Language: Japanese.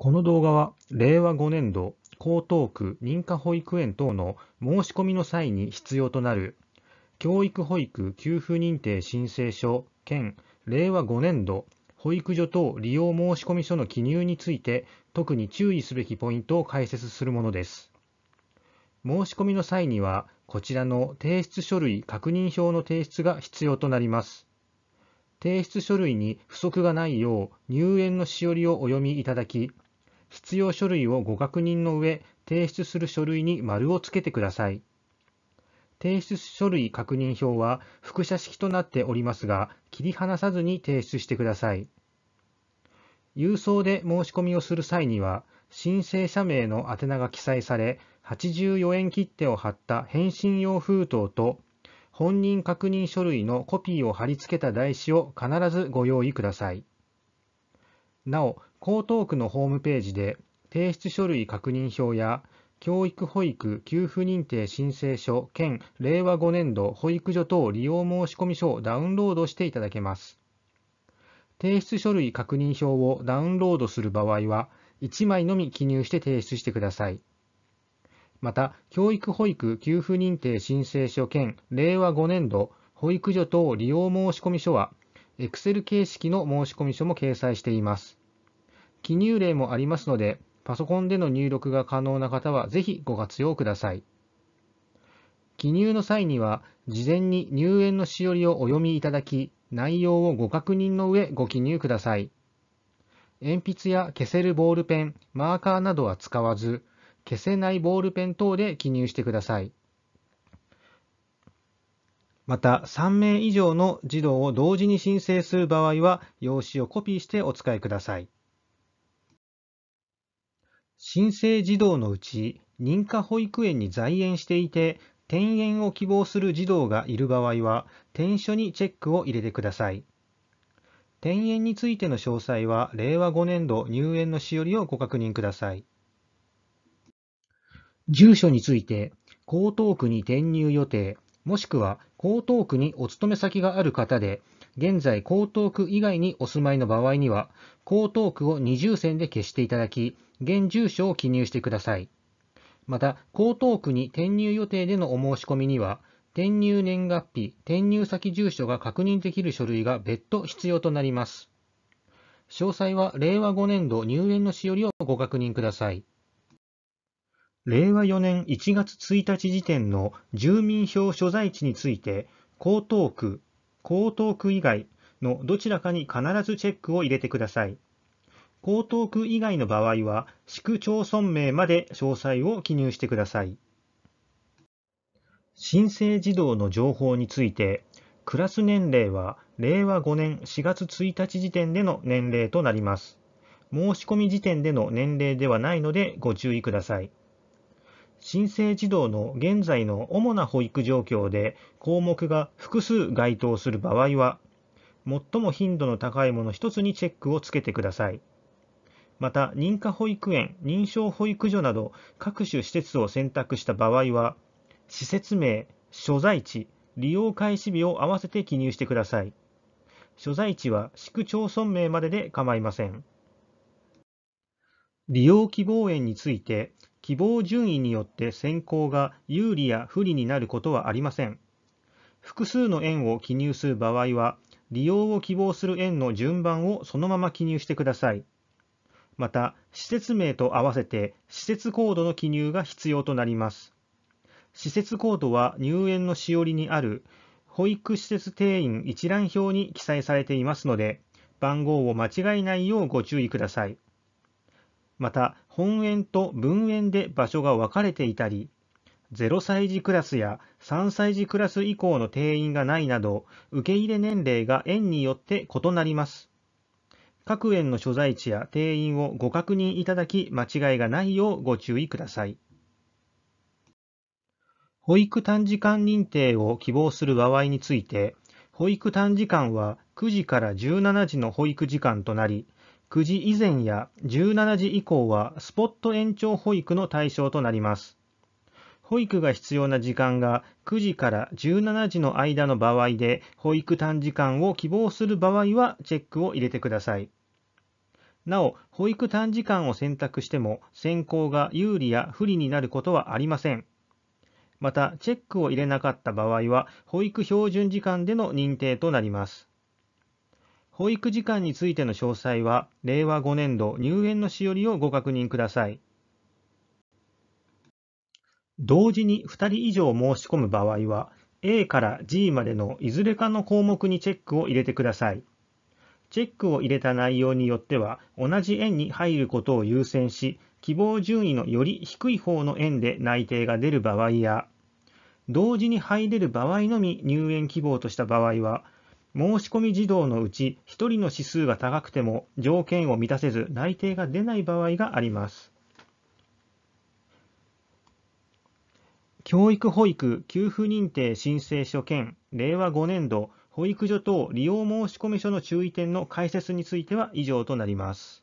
この動画は令和5年度江東区認可保育園等の申し込みの際に必要となる教育保育給付認定申請書兼令和5年度保育所等利用申込書の記入について特に注意すべきポイントを解説するものです。申し込みの際にはこちらの提出書類確認票の提出が必要となります。提出書類に不足がないよう入園のしおりをお読みいただき必要書類をご確認の上、提出する書類に丸をつけてください。提出書類確認表は複写式となっておりますが、切り離さずに提出してください。郵送で申し込みをする際には、申請者名の宛名が記載され、84円切手を貼った返信用封筒と、本人確認書類のコピーを貼り付けた台紙を必ずご用意ください。なお、江東区のホームページで提出書類確認票や教育保育給付認定申請書兼令和5年度保育所等利用申込書をダウンロードしていただけます。提出書類確認票をダウンロードする場合は、1枚のみ記入して提出してください。また、教育保育給付認定申請書兼令和5年度保育所等利用申込書は、Excel 形式の申込書も掲載しています。記入例もありますので、パソコンでの入力が可能な方はぜひご活用ください。記入の際には、事前に入園のしおりをお読みいただき、内容をご確認の上ご記入ください。鉛筆や消せるボールペン、マーカーなどは使わず、消せないボールペン等で記入してください。また、3名以上の児童を同時に申請する場合は、用紙をコピーしてお使いください。新生児童のうち認可保育園に在園していて転園を希望する児童がいる場合は転所にチェックを入れてください転園についての詳細は令和5年度入園のしおりをご確認ください住所について江東区に転入予定もしくは江東区にお勤め先がある方で現在江東区以外にお住まいの場合には江東区を二重線で消していただき現住所を記入してください。また、江東区に転入予定でのお申し込みには、転入年月日、転入先住所が確認できる書類が別途必要となります。詳細は令和5年度入園のしおりをご確認ください。令和4年1月1日時点の住民票所在地について、江東区、江東区以外のどちらかに必ずチェックを入れてください。江東区以外の場合は、市区町村名まで詳細を記入してください。申請児童の情報について、クラス年齢は令和5年4月1日時点での年齢となります。申し込み時点での年齢ではないのでご注意ください。申請児童の現在の主な保育状況で項目が複数該当する場合は、最も頻度の高いもの1つにチェックをつけてください。また、認可保育園、認証保育所など各種施設を選択した場合は、施設名、所在地、利用開始日を合わせて記入してください。所在地は市区町村名までで構いません。利用希望園について、希望順位によって選考が有利や不利になることはありません。複数の園を記入する場合は、利用を希望する園の順番をそのまま記入してください。また施設名と合わせて施設コードの記入が必要となります。施設コードは入園のしおりにある保育施設定員一覧表に記載されていますので、番号を間違えないようご注意ください。また、本園と分園で場所が分かれていたり、0歳児クラスや3歳児クラス以降の定員がないなど、受け入れ年齢が園によって異なります。各園の所在地や定員をご確認いただき、間違いがないようご注意ください。保育短時間認定を希望する場合について、保育短時間は9時から17時の保育時間となり、9時以前や17時以降はスポット延長保育の対象となります。保育が必要な時間が9時から17時の間の場合で、保育短時間を希望する場合はチェックを入れてください。なお、保育短時間を選択しても選考が有利や不利になることはありません。また、チェックを入れなかった場合は、保育標準時間での認定となります。保育時間についての詳細は、令和5年度入園のしおりをご確認ください。同時に2人以上申し込む場合は、A から G までのいずれかの項目にチェックを入れてください。チェックを入れた内容によっては、同じ円に入ることを優先し、希望順位のより低い方の円で内定が出る場合や、同時に入れる場合のみ入園希望とした場合は、申し込み児童のうち1人の指数が高くても条件を満たせず内定が出ない場合があります。教育保育給付認定申請書兼令和5年度保育所等利用申込書の注意点の解説については以上となります。